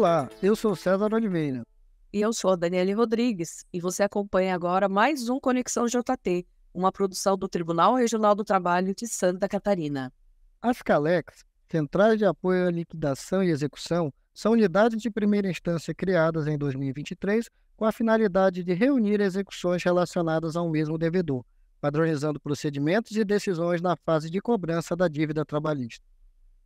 Olá, eu sou César Oliveira. E eu sou a Daniele Rodrigues. E você acompanha agora mais um Conexão JT, uma produção do Tribunal Regional do Trabalho de Santa Catarina. As CALEX, Centrais de Apoio à Liquidação e Execução, são unidades de primeira instância criadas em 2023 com a finalidade de reunir execuções relacionadas ao mesmo devedor, padronizando procedimentos e decisões na fase de cobrança da dívida trabalhista.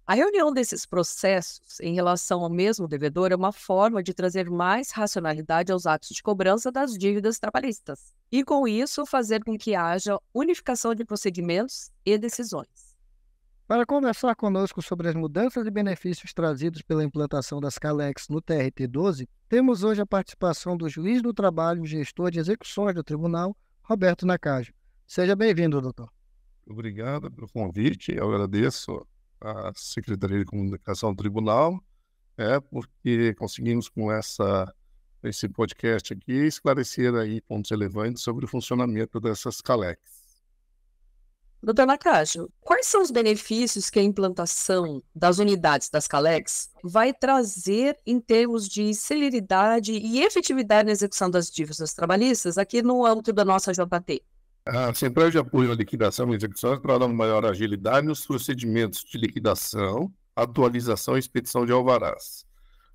A reunião desses processos em relação ao mesmo devedor é uma forma de trazer mais racionalidade aos atos de cobrança das dívidas trabalhistas e, com isso, fazer com que haja unificação de procedimentos e decisões. Para conversar conosco sobre as mudanças e benefícios trazidos pela implantação das Calex no TRT 12, temos hoje a participação do juiz do trabalho e gestor de execuções do tribunal, Roberto Nacajo. Seja bem-vindo, doutor. Obrigado pelo convite, eu agradeço a Secretaria de Comunicação do Tribunal, é porque conseguimos com essa esse podcast aqui esclarecer aí pontos relevantes sobre o funcionamento dessas calex Doutor Nakajo, quais são os benefícios que a implantação das unidades das Calex vai trazer em termos de celeridade e efetividade na execução das dívidas trabalhistas aqui no âmbito da nossa JT? A Central de Apoio à Liquidação e Execuções para maior agilidade nos procedimentos de liquidação, atualização e expedição de alvarás.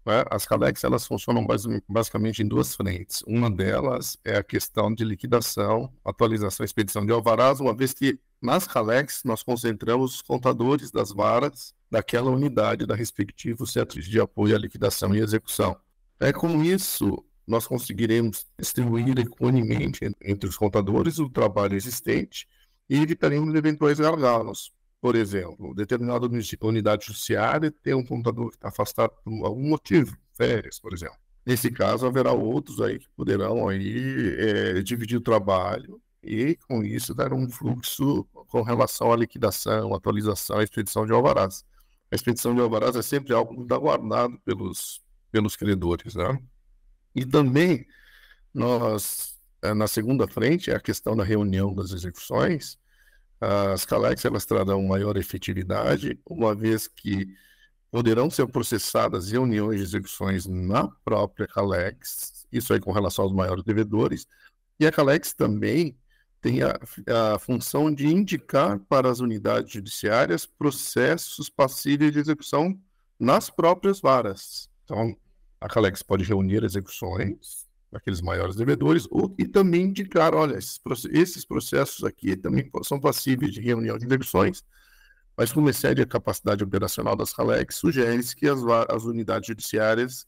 É? As CALEX elas funcionam basicamente em duas frentes. Uma delas é a questão de liquidação, atualização e expedição de alvarás, uma vez que nas CALEX nós concentramos os contadores das varas daquela unidade da respectivo centro de apoio à liquidação e execução. É com isso nós conseguiremos distribuir equanemente entre os contadores o trabalho existente e evitaremos eventuais gargalos. Por exemplo, determinada unidade judiciária tem um contador que está afastado por algum motivo, férias, por exemplo. Nesse caso, haverá outros aí que poderão aí, é, dividir o trabalho e, com isso, dar um fluxo com relação à liquidação, atualização e expedição de alvarás. A expedição de alvarás é sempre algo guardado pelos, pelos credores, né? E também nós, eh, na segunda frente, é a questão da reunião das execuções, as CALEX elas trarão maior efetividade, uma vez que poderão ser processadas reuniões de execuções na própria CALEX, isso aí com relação aos maiores devedores, e a CALEX também tem a, a função de indicar para as unidades judiciárias processos passíveis de execução nas próprias varas. Então, a Calex pode reunir execuções daqueles maiores devedores ou, e também indicar, olha, esses, processos aqui também são passíveis de reunião de execuções, mas como excede a capacidade operacional das Calex, sugere-se que as, as unidades judiciárias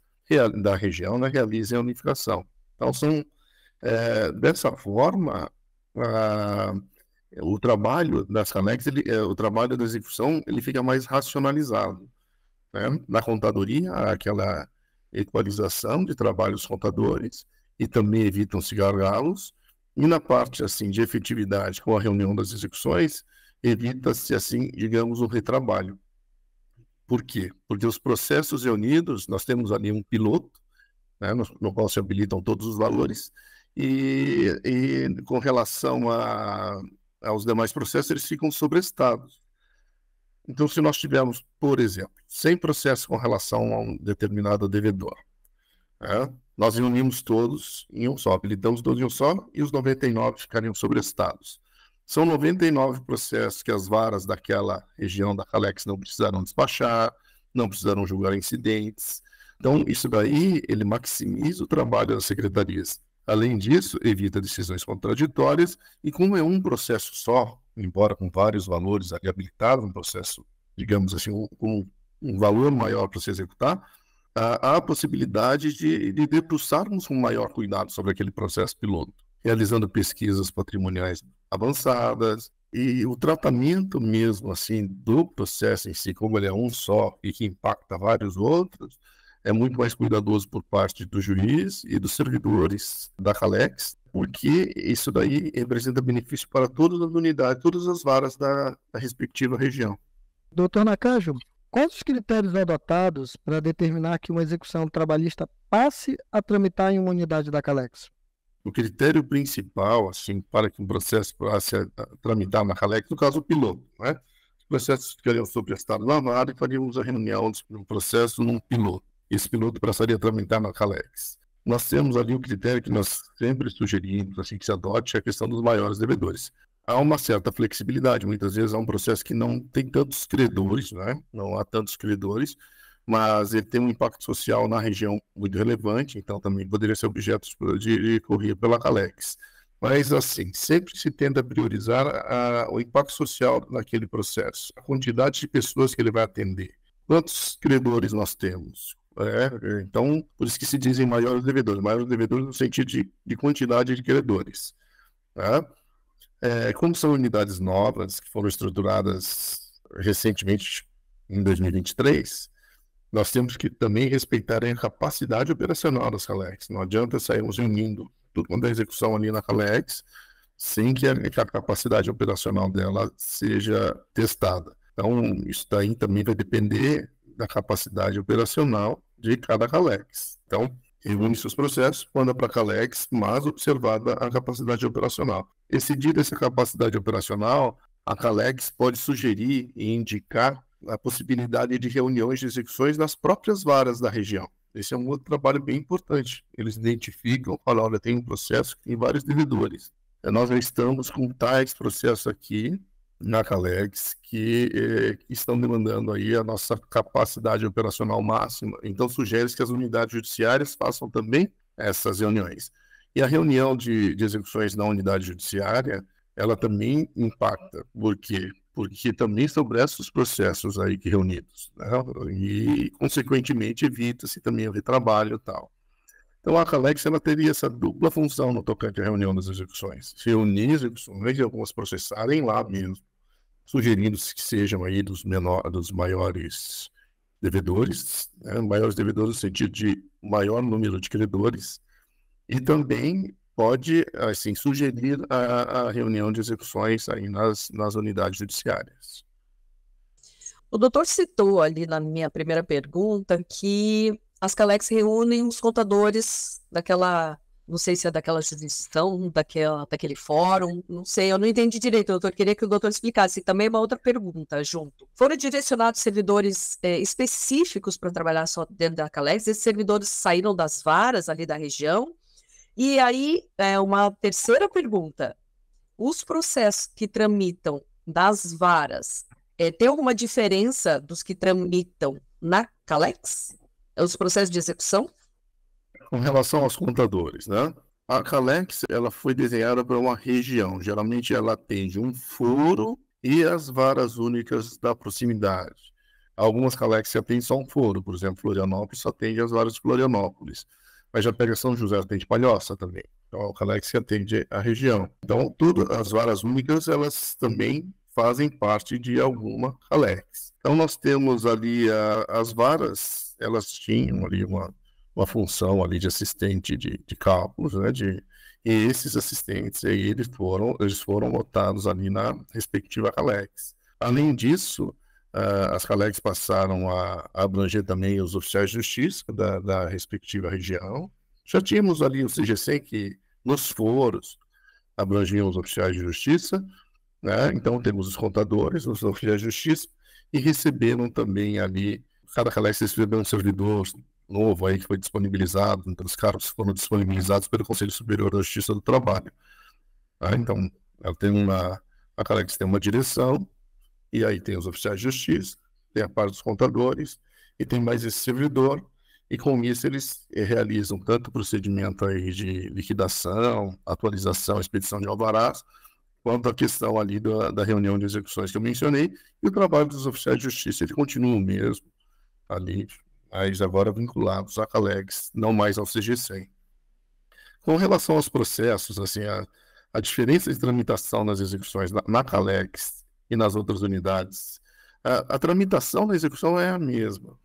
da região né, realizem a unificação. Então, são, é, dessa forma, a, o trabalho das Calex, ele, é, o trabalho da execução, ele fica mais racionalizado. Né? Na contadoria, aquela equalização de trabalhos contadores e também evitam-se gargalos. E na parte assim de efetividade com a reunião das execuções, evita-se assim, digamos, o retrabalho. Por quê? Porque os processos reunidos, nós temos ali um piloto, né, no, no qual se habilitam todos os valores, e, e com relação a, aos demais processos, eles ficam sobrestados. Então, se nós tivermos, por exemplo, 100 processos com relação a um determinado devedor, né, nós reunimos todos em um só, habilitamos todos em um só e os 99 ficariam sobrestados. São 99 processos que as varas daquela região da Calex não precisaram despachar, não precisaram julgar incidentes. Então, isso daí, ele maximiza o trabalho das secretarias. Além disso, evita decisões contraditórias e, como é um processo só, embora com vários valores ali habilitados, um processo, digamos assim, um, com um valor maior para se executar, há a possibilidade de, de debruçarmos com um maior cuidado sobre aquele processo piloto, realizando pesquisas patrimoniais avançadas e o tratamento mesmo assim do processo em si, como ele é um só e que impacta vários outros, é muito mais cuidadoso por parte do juiz e dos servidores da Calex, porque isso daí representa benefício para todas as unidades, todas as varas da, da respectiva região. Doutor Nakajo, quais os critérios adotados para determinar que uma execução trabalhista passe a tramitar em uma unidade da Calex? O critério principal, assim, para que um processo passe a tramitar na Calex, no caso o piloto, né? Os processos ficariam sobrestados na vara e faríamos a reunião do processo num piloto esse piloto passaria a tramitar na Calex. Nós temos ali o critério que nós sempre sugerimos, assim, que se adote, a questão dos maiores devedores. Há uma certa flexibilidade, muitas vezes há um processo que não tem tantos credores, né? não há tantos credores, mas ele tem um impacto social na região muito relevante, então também poderia ser objeto de, de correr pela Calex. Mas, assim, sempre se tenta priorizar a, o impacto social naquele processo, a quantidade de pessoas que ele vai atender, quantos credores nós temos, é, é, então, por isso que se dizem maiores devedores, maiores devedores no sentido de, de quantidade de credores. Tá? É, como são unidades novas que foram estruturadas recentemente em 2023, nós temos que também respeitar a capacidade operacional das Calex. Não adianta sairmos unindo tudo quanto é execução ali na Calex sem que a capacidade operacional dela seja testada. Então, isso daí também vai depender da capacidade operacional de cada Calex. Então, reúne seus processos, manda para a Calex, mas observada a capacidade operacional. Excedida essa capacidade operacional, a Calex pode sugerir e indicar a possibilidade de reuniões de execuções nas próprias varas da região. Esse é um outro trabalho bem importante. Eles identificam, falam, olha, tem um processo que tem vários devedores. Nós já estamos com tais processos aqui, na Calex que, eh, estão demandando aí a nossa capacidade operacional máxima. Então, sugere que as unidades judiciárias façam também essas reuniões. E a reunião de, de execuções na unidade judiciária, ela também impacta. Por quê? Porque também sobressa os processos aí que reunidos. Né? E, consequentemente, evita-se também o retrabalho e tal. Então, a Calex ela teria essa dupla função no tocante à reunião das execuções. Reunir execuções e algumas processarem lá mesmo sugerindo -se que sejam aí dos, menor, dos maiores devedores, né? maiores devedores no sentido de maior número de credores, e também pode assim sugerir a, a reunião de execuções aí nas, nas unidades judiciárias. O doutor citou ali na minha primeira pergunta que as Calex reúnem os contadores daquela não sei se é daquela sugestão, daquela, daquele fórum, não sei, eu não entendi direito, doutor. Queria que o doutor explicasse. Também uma outra pergunta junto. Foram direcionados servidores é, específicos para trabalhar só dentro da Calex? Esses servidores saíram das varas ali da região? E aí, é, uma terceira pergunta. Os processos que tramitam das varas, é, tem alguma diferença dos que tramitam na Calex? É, os processos de execução? com relação aos contadores, né? A Calex, ela foi desenhada para uma região. Geralmente ela atende um furo e as varas únicas da proximidade. Algumas Calex atendem só um furo, por exemplo, Florianópolis atende as varas de Florianópolis. Mas já pega São José, atende Palhoça também. Então a Calex atende a região. Então, todas as varas únicas, elas também fazem parte de alguma Calex. Então nós temos ali a, as varas, elas tinham ali uma uma função ali de assistente de, de cálculos, né? De, e esses assistentes aí, eles foram, eles foram lotados ali na respectiva Calex. Além disso, uh, as Calex passaram a, a, abranger também os oficiais de justiça da, da respectiva região. Já tínhamos ali o CGC que nos foros abrangiam os oficiais de justiça, né? Então temos os contadores, os oficiais de justiça, e receberam também ali, cada Calex recebeu um servidor novo aí que foi disponibilizado, então os cargos foram disponibilizados pelo Conselho Superior da Justiça do Trabalho. Ah, então, ela tem uma, a Calex tem uma direção, e aí tem os oficiais de justiça, tem a parte dos contadores, e tem mais esse servidor, e com isso eles realizam tanto o procedimento aí de liquidação, atualização, expedição de alvarás, quanto a questão ali da, da, reunião de execuções que eu mencionei, e o trabalho dos oficiais de justiça, ele continua o mesmo ali, mas agora vinculados à Calex, não mais ao CG100. Com relação aos processos, assim, a, a diferença de tramitação nas execuções na, na Calex e nas outras unidades, a, a tramitação da execução é a mesma.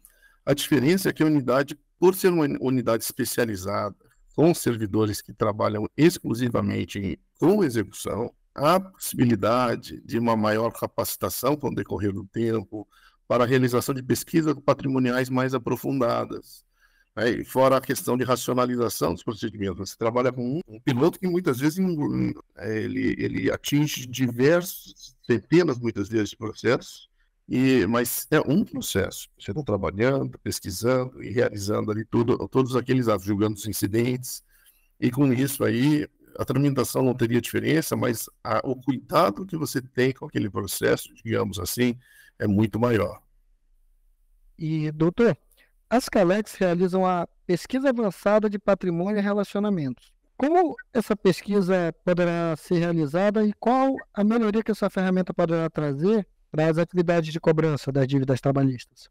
A diferença é que a unidade, por ser uma unidade especializada, com servidores que trabalham exclusivamente com execução, há possibilidade de uma maior capacitação com o decorrer do tempo, para a realização de pesquisas patrimoniais mais aprofundadas. Né? fora a questão de racionalização dos procedimentos, você trabalha com um piloto que muitas vezes é, ele, ele atinge diversos, centenas muitas vezes de processos, e, mas é um processo. Você está trabalhando, pesquisando e realizando ali tudo, todos aqueles atos, julgando os incidentes. E com isso aí, a tramitação não teria diferença, mas a, o cuidado que você tem com aquele processo, digamos assim, é muito maior. E, doutor, as Calex realizam a pesquisa avançada de patrimônio e relacionamentos. Como essa pesquisa poderá ser realizada e qual a melhoria que essa ferramenta poderá trazer para as atividades de cobrança das dívidas trabalhistas?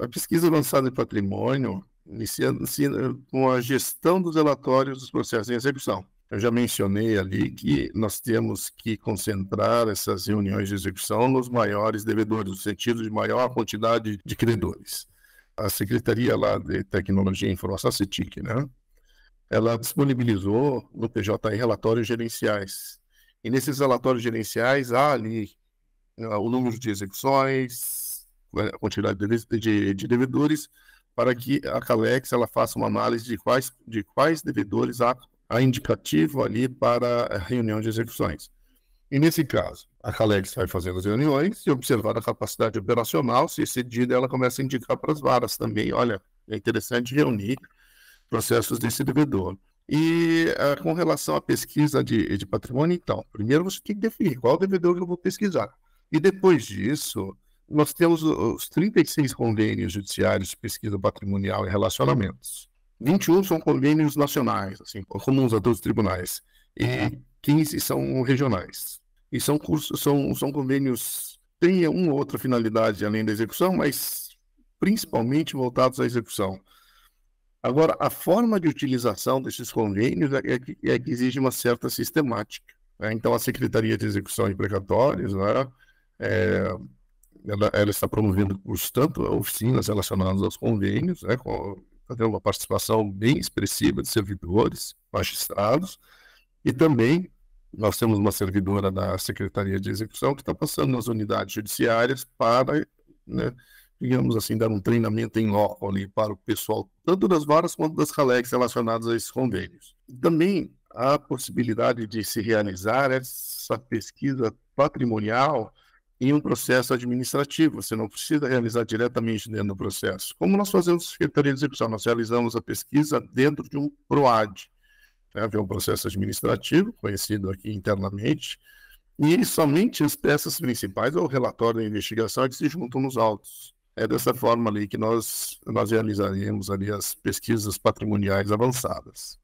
A pesquisa avançada de patrimônio inicia com a gestão dos relatórios dos processos de execução. Eu já mencionei ali que nós temos que concentrar essas reuniões de execução nos maiores devedores, no sentido de maior quantidade de credores. A Secretaria lá de Tecnologia e Informação, a CETIC, né? ela disponibilizou no PJI relatórios gerenciais. E nesses relatórios gerenciais há ali né, o número de execuções, a quantidade de, de, de devedores, para que a Calex ela faça uma análise de quais, de quais devedores há a indicativo ali para a reunião de execuções. E nesse caso, a Calex vai fazendo as reuniões e observando a capacidade operacional, se excedida, ela começa a indicar para as varas também, olha, é interessante reunir processos desse devedor. E uh, com relação à pesquisa de, de, patrimônio, então, primeiro você tem que definir qual devedor que eu vou pesquisar. E depois disso, nós temos os 36 convênios judiciários de pesquisa patrimonial e relacionamentos. 21 são convênios nacionais, assim, comuns a todos os tribunais, e 15 são regionais. E são, cursos, são, são convênios, tem uma ou outra finalidade além da execução, mas principalmente voltados à execução. Agora, a forma de utilização desses convênios é, é que, é que exige uma certa sistemática. Né? Então, a Secretaria de Execução e Precatórios, né, é, ela, ela, está promovendo cursos, tanto oficinas relacionadas aos convênios, né, com, tendo uma participação bem expressiva de servidores, magistrados, e também nós temos uma servidora da Secretaria de Execução que está passando nas unidades judiciárias para, né, digamos assim, dar um treinamento em loco ali para o pessoal, tanto das varas quanto das RALEX relacionadas a esses convênios. Também a possibilidade de se realizar essa pesquisa patrimonial em um processo administrativo. Você não precisa realizar diretamente dentro do processo. Como nós fazemos na Secretaria de Execução, nós realizamos a pesquisa dentro de um PROAD, né, que é um processo administrativo conhecido aqui internamente, e somente as peças principais ou o relatório da investigação é que se juntam nos autos. É dessa forma ali que nós, nós realizaremos ali as pesquisas patrimoniais avançadas.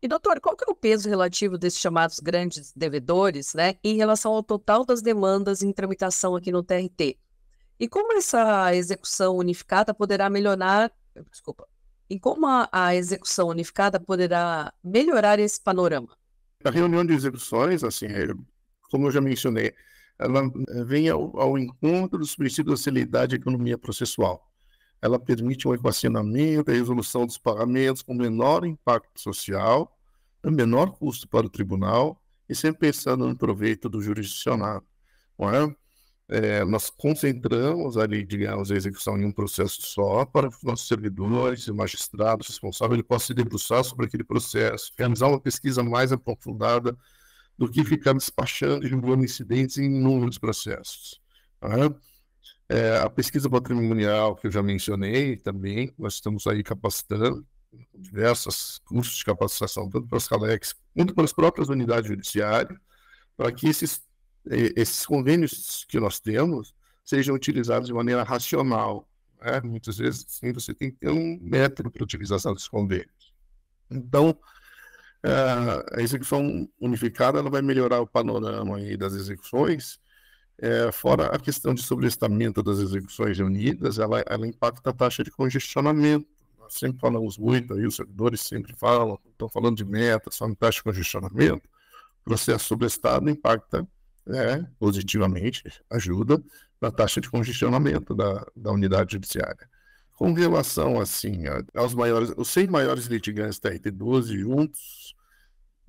E, doutor, qual que é o peso relativo desses chamados grandes devedores né, em relação ao total das demandas em tramitação aqui no TRT? E como essa execução unificada poderá melhorar, desculpa, e como a, a execução unificada poderá melhorar esse panorama? A reunião de execuções, assim, é, como eu já mencionei, ela eh, vem ao, ao encontro dos princípios da celeridade e economia processual ela permite um equacionamento, a resolução dos pagamentos com menor impacto social, a menor custo para o tribunal e sempre pensando no proveito do jurisdicionado. É? É, nós concentramos ali, digamos, a execução em um processo só para que nossos servidores e magistrados responsáveis possam se debruçar sobre aquele processo, realizar uma pesquisa mais aprofundada do que ficar despachando e divulgando incidentes em inúmeros processos. É? É, a pesquisa patrimonial, que eu já mencionei também, nós estamos aí capacitando diversos cursos de capacitação, tanto para os CALEX quanto para as próprias unidades judiciárias, para que esses, esses convênios que nós temos sejam utilizados de maneira racional. Né? Muitas vezes, sim, você tem que ter um método para a utilização dos convênios. Então, é, a execução unificada ela vai melhorar o panorama das execuções, é, fora a questão de sobrestamento das execuções reunidas, ela, ela impacta a taxa de congestionamento. Nós sempre falamos muito aí, os servidores sempre falam, estão falando de metas, falando de taxa de congestionamento. O processo é sobrestado impacta né, positivamente, ajuda na taxa de congestionamento da, da unidade judiciária. Com relação, assim, aos maiores, os 100 maiores litigantes da RT12 juntos,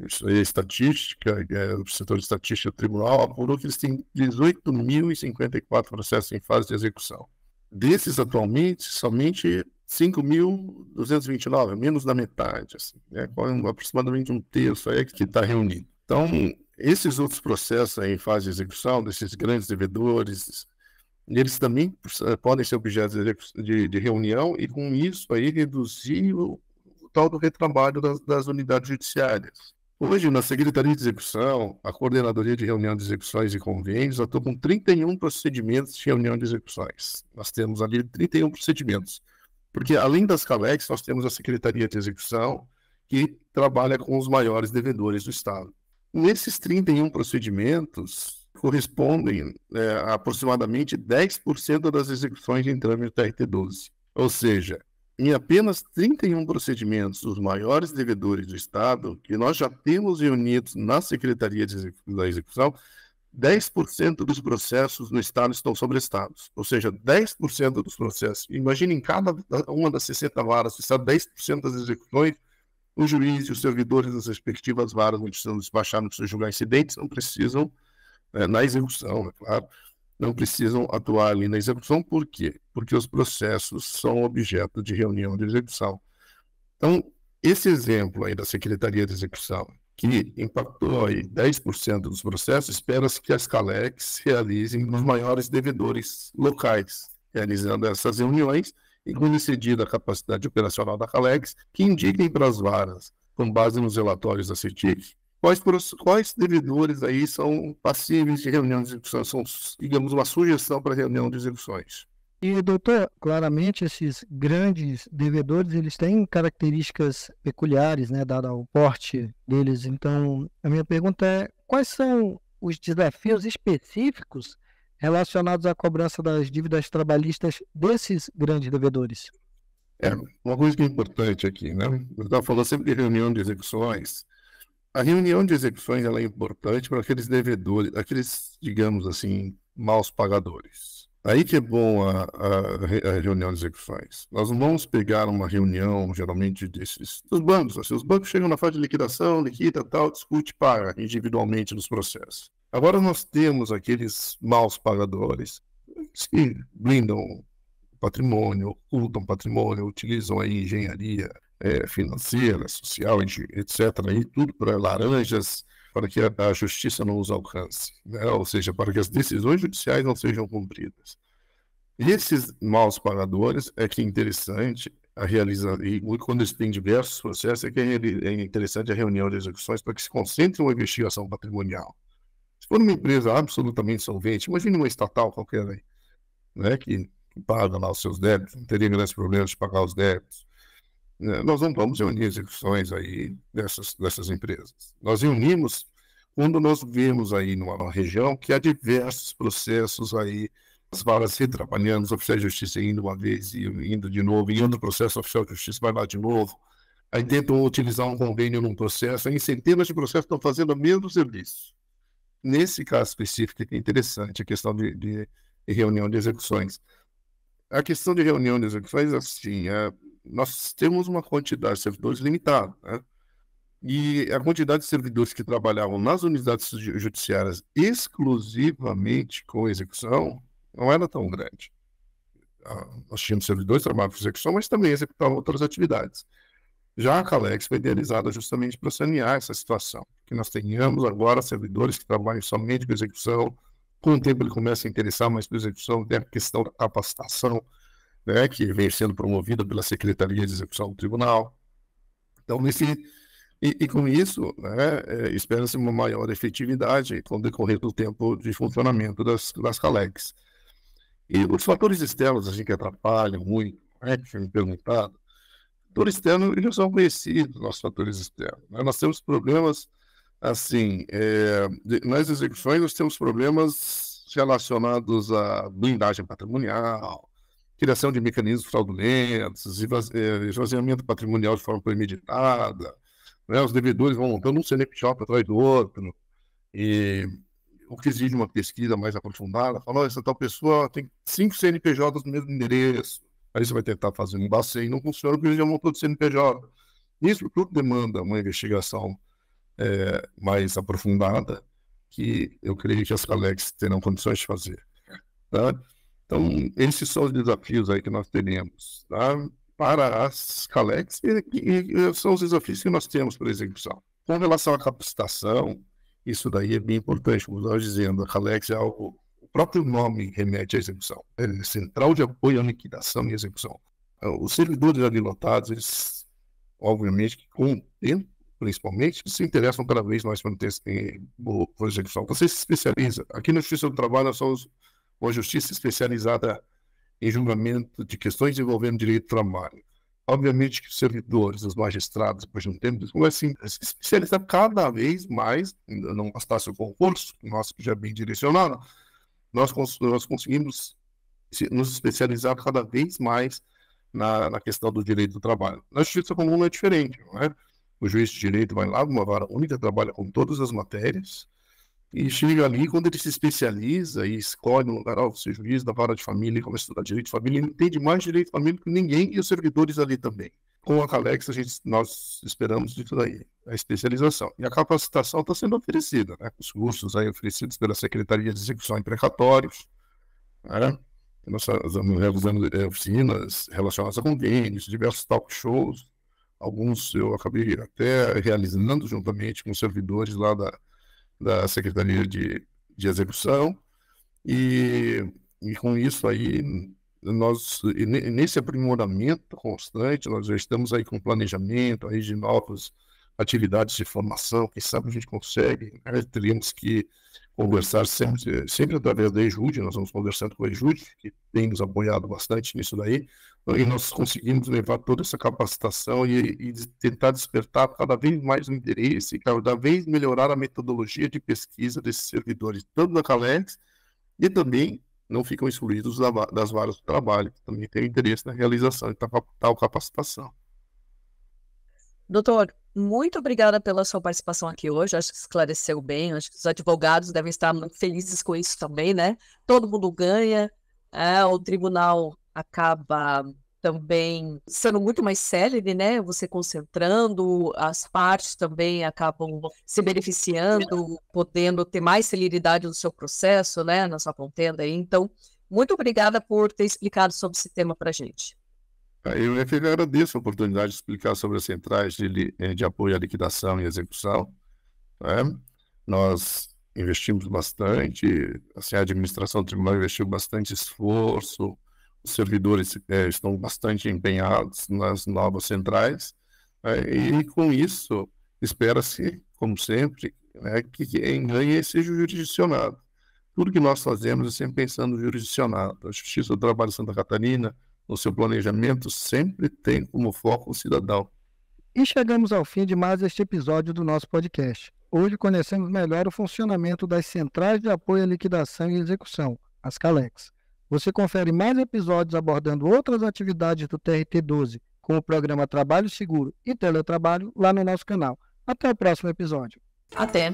isso aí é estatística, é, o setor de estatística do tribunal apurou que eles têm 18.054 processos em fase de execução. Desses, atualmente, somente 5.229, menos da metade, assim, né? É aproximadamente um terço aí que está reunido. Então, esses outros processos em fase de execução, desses grandes devedores, eles também eh, podem ser objetos de, de, reunião e, com isso, aí reduzir o tal do retrabalho das, das unidades judiciárias. Hoje, na Secretaria de Execução, a Coordenadoria de Reunião de Execuções e Convênios atua com 31 procedimentos de reunião de execuções. Nós temos ali 31 procedimentos, porque além das CALEX, nós temos a Secretaria de Execução, que trabalha com os maiores devedores do Estado. Nesses 31 procedimentos, correspondem é, a aproximadamente 10% das execuções em trâmite do rt 12 Ou seja, em apenas 31 procedimentos, os maiores devedores do Estado, que nós já temos reunidos na Secretaria da Execução, 10% dos processos no Estado estão sobrestados. Ou seja, 10% dos processos. Imagine em cada uma das 60 varas se são 10% das execuções, o juiz e os servidores das respectivas varas onde precisam despachar, não precisam julgar incidentes, não precisam, né, na execução, é claro, não precisam atuar ali na execução. Por quê? Porque os processos são objeto de reunião de execução. Então, esse exemplo aí da Secretaria de Execução, que impactou aí 10% dos processos, espera-se que as Calex realizem nos maiores devedores locais, realizando essas reuniões e quando excedida a capacidade operacional da Calex, que indiquem para as varas, com base nos relatórios da CETIC, Quais, quais devedores aí são passíveis de reunião de execução? São, digamos, uma sugestão para reunião de execuções. E, doutor, claramente esses grandes devedores, eles têm características peculiares, né, dado ao porte deles. Então, a minha pergunta é, quais são os desafios específicos relacionados à cobrança das dívidas trabalhistas desses grandes devedores? É, uma coisa que é importante aqui, né? Eu estava falando sempre de reunião de execuções, a reunião de execuções ela é importante para aqueles devedores, aqueles, digamos assim, maus pagadores. Aí que é bom a, a, a, reunião de execuções. Nós não vamos pegar uma reunião, geralmente, desses, dos bancos. Assim, os bancos chegam na fase de liquidação, liquida, tal, discute, paga individualmente nos processos. Agora nós temos aqueles maus pagadores que blindam patrimônio, ocultam patrimônio, utilizam a engenharia, é, financeira, social, etc., e tudo para laranjas, para que a, a justiça não os alcance, né? ou seja, para que as decisões judiciais não sejam cumpridas. E esses maus pagadores é que é interessante a realização, e quando eles têm diversos processos, é que é, é interessante a reunião de execuções para que se concentre uma investigação patrimonial. Se for uma empresa absolutamente solvente, imagine uma estatal qualquer aí, né, que paga lá os seus débitos, não teria grandes problemas de pagar os débitos. Né, nós não vamos reunir execuções aí dessas, dessas empresas. Nós reunimos quando nós vimos aí numa região que há diversos processos aí, as varas retrapanhando os oficiais de justiça indo uma vez e indo de novo, e o processo oficial de justiça vai lá de novo, aí tentam utilizar um convênio num processo, aí centenas de processos estão fazendo o mesmo serviço. Nesse caso específico, é interessante a questão de, de, de reunião de execuções. A questão de reunião de execuções, assim, é, nós temos uma quantidade de servidores limitada, né? E a quantidade de servidores que trabalhavam nas unidades judiciárias exclusivamente com execução não era tão grande. Ah, nós tínhamos servidores que trabalhavam com execução, mas também executavam outras atividades. Já a Calex foi idealizada justamente para sanear essa situação, que nós tenhamos agora servidores que trabalham somente com execução, com o tempo ele começa a interessar mais pela execução, tem a questão da capacitação, né, que vem sendo promovida pela Secretaria de Execução do Tribunal. Então, nesse, e, e com isso, né, é, espera-se uma maior efetividade com o decorrer do tempo de funcionamento das, das E os fatores externos, assim que atrapalham muito, né, que foi me perguntado, fatores externos, eles são conhecidos, nossos fatores externos. Né? Nós temos problemas, assim, é, de, nas execuções nós temos problemas relacionados à blindagem patrimonial, criação de mecanismos fraudulentos, eh, esvaziamento patrimonial de forma premeditada, né? os devedores vão montando um CNPJ shop atrás do outro, e o que exige uma pesquisa mais aprofundada, Falou, essa tal pessoa tem cinco CNPJs no mesmo endereço, aí você vai tentar fazer um e não funciona porque ele já montou de CNPJ. Isso tudo demanda uma investigação é, mais aprofundada, que eu creio que as Alex terão condições de fazer. Tá? Então, esses são os desafios aí que nós teremos tá? para as Calex e, e, e, são os desafios que nós temos para execução. Com relação à capacitação, isso daí é bem importante, como nós dizendo, a Calex é algo, o próprio nome remete à execução, é Central de Apoio à Liquidação e Execução. Então, os servidores habilitados, eles, obviamente, que com o tempo, principalmente, se interessam cada vez mais pelo texto por tipo execução. Você se especializa. Aqui no Justiça do Trabalho, nós somos uma justiça especializada em julgamento de questões envolvendo direito do trabalho. Obviamente que os servidores, os magistrados, depois de um tempo, assim, se especializar cada vez mais, ainda não bastasse o concurso, nós que já bem direcionado, nós, nós conseguimos nos especializar cada vez mais na, na, questão do direito do trabalho. Na justiça comum é diferente, não é? O juiz de direito vai lá, uma vara única, trabalha com todas as matérias, e chega ali, quando ele se especializa e escolhe um lugar, ó, ser é juiz da vara de família e começa a estudar direito de família, ele entende mais direito de família que ninguém e os servidores ali também. Com a Calex, a gente, nós esperamos tudo daí, a especialização. E a capacitação está sendo oferecida, né? Os cursos aí oferecidos pela Secretaria de Execução em Precatórios, né? Nós né, é, oficinas relacionadas a convênios, diversos talk shows, alguns eu acabei até realizando juntamente com servidores lá da da Secretaria de, de Execução, e, e com isso aí, nós, nesse aprimoramento constante, nós já estamos aí com planejamento aí de novos atividades de formação, quem sabe a gente consegue, né? teríamos que conversar sempre, sempre através da EJUD, nós vamos conversando com a EJUD, que tem nos apoiado bastante nisso daí, e nós conseguimos levar toda essa capacitação e, e tentar despertar cada vez mais o interesse, cada vez melhorar a metodologia de pesquisa desses servidores, tanto da Calex, e também não ficam excluídos das varas do trabalho, que também tem interesse na realização de tal capacitação. Doutor, muito obrigada pela sua participação aqui hoje. Acho que esclareceu bem. Acho que os advogados devem estar muito felizes com isso também, né? Todo mundo ganha. É, o tribunal acaba também sendo muito mais célebre, né? Você concentrando, as partes também acabam se beneficiando, podendo ter mais celeridade no seu processo, né? Na sua contenda Então, muito obrigada por ter explicado sobre esse tema para gente. Eu agradeço a oportunidade de explicar sobre as centrais de, eh, de apoio à liquidação e execução. Né? Nós investimos bastante, assim, a administração do tribunal investiu bastante esforço, os servidores é, estão bastante empenhados nas novas centrais, né? e com isso, espera-se, como sempre, né, que quem ganha seja o jurisdicionado. Tudo que nós fazemos é sempre pensando no jurisdicionado. A Justiça do Trabalho de Santa Catarina, no seu planejamento sempre tem como foco o cidadão. E chegamos ao fim de mais este episódio do nosso podcast. Hoje conhecemos melhor o funcionamento das Centrais de Apoio à Liquidação e Execução, as CALEX. Você confere mais episódios abordando outras atividades do TRT12, com o programa Trabalho Seguro e Teletrabalho, lá no nosso canal. Até o próximo episódio. Até.